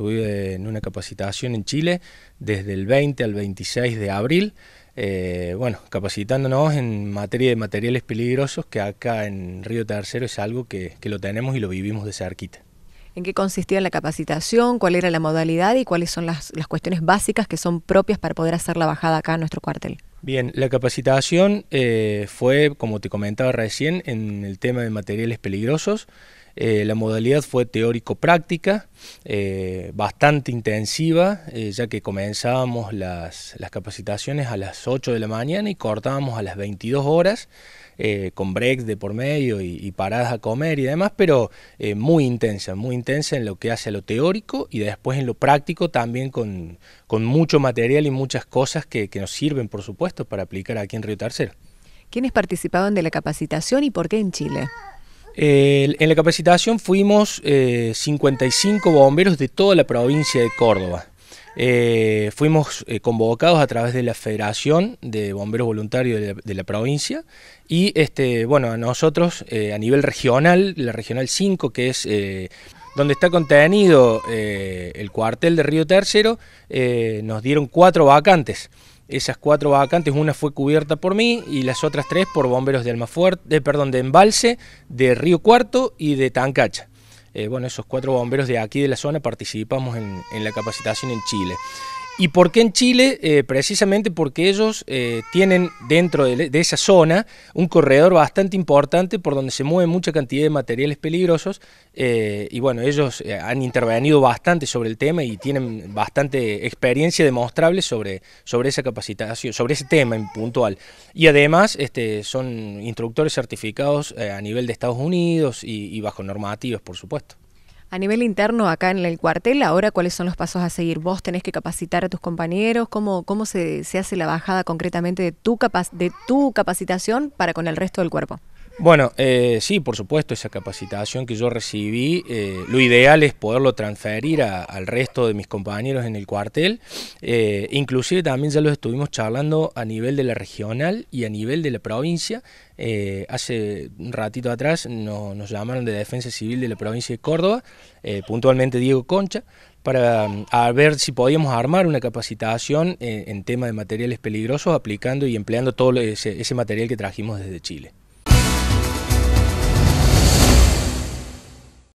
Estuve en una capacitación en Chile desde el 20 al 26 de abril, eh, bueno, capacitándonos en materia de materiales peligrosos, que acá en Río Tercero es algo que, que lo tenemos y lo vivimos de cerquita. ¿En qué consistía la capacitación? ¿Cuál era la modalidad y cuáles son las, las, cuestiones básicas que son propias para poder hacer la bajada acá a nuestro cuartel? Bien, la capacitación eh, fue, como te comentaba recién, en el tema de materiales peligrosos. Eh, la modalidad fue teórico-práctica, eh, bastante intensiva, eh, ya que comenzábamos las, capacitaciones a las 8 de la mañana y cortábamos a las 22 horas, con breaks de por medio y, paradas a comer y demás, pero muy intensa, muy intensa en lo que hace a lo teórico y después en lo práctico también con, mucho material y muchas cosas que, que nos sirven, por supuesto, para aplicar aquí en Río Tercero. ¿Quiénes participaban de la capacitación y por qué en Chile? en la capacitación fuimos 55 eh, bomberos de toda la provincia de Córdoba. Eh, fuimos eh, convocados a través de la Federación de Bomberos Voluntarios de la, provincia y este, nosotros a nivel regional, la Regional 5, que es donde está contenido el cuartel de Río Tercero, nos dieron cuatro vacantes. Esas cuatro vacantes, una fue cubierta por mí y las otras tres por bomberos de Almafuerte, perdón, de Embalse, de Río Cuarto y de Tancacha. Eh, bueno, esos cuatro bomberos de aquí de la zona participamos en, en la capacitación en Chile. ¿Y por qué en Chile? Eh, precisamente porque ellos eh, tienen dentro de, esa zona un corredor bastante importante por donde se mueve mucha cantidad de materiales peligrosos eh, y bueno, ellos han intervenido bastante sobre el tema y tienen bastante experiencia demostrable sobre, sobre esa capacitación, sobre ese tema en puntual. Y además este, son instructores certificados a nivel de Estados Unidos y bajo normativas, por supuesto. A nivel interno, acá en el cuartel, ahora, ¿cuáles son los pasos a seguir? ¿Vos tenés que capacitar a tus compañeros? ¿Cómo, cómo se, se hace la bajada concretamente de tu, de tu capacitación para con el resto del cuerpo? Bueno, eh, sí, por supuesto, esa capacitación que yo recibí, eh, lo ideal es poderlo transferir a, al resto de mis compañeros en el cuartel. Eh, inclusive también ya lo estuvimos charlando a nivel de la regional y a nivel de la provincia. hace un ratito atrás nos llamaron de Defensa Civil de la provincia de Córdoba, puntualmente Diego Concha, para mm, ver si podíamos armar una capacitación en, tema de materiales peligrosos aplicando y empleando todo ese material que trajimos desde Chile.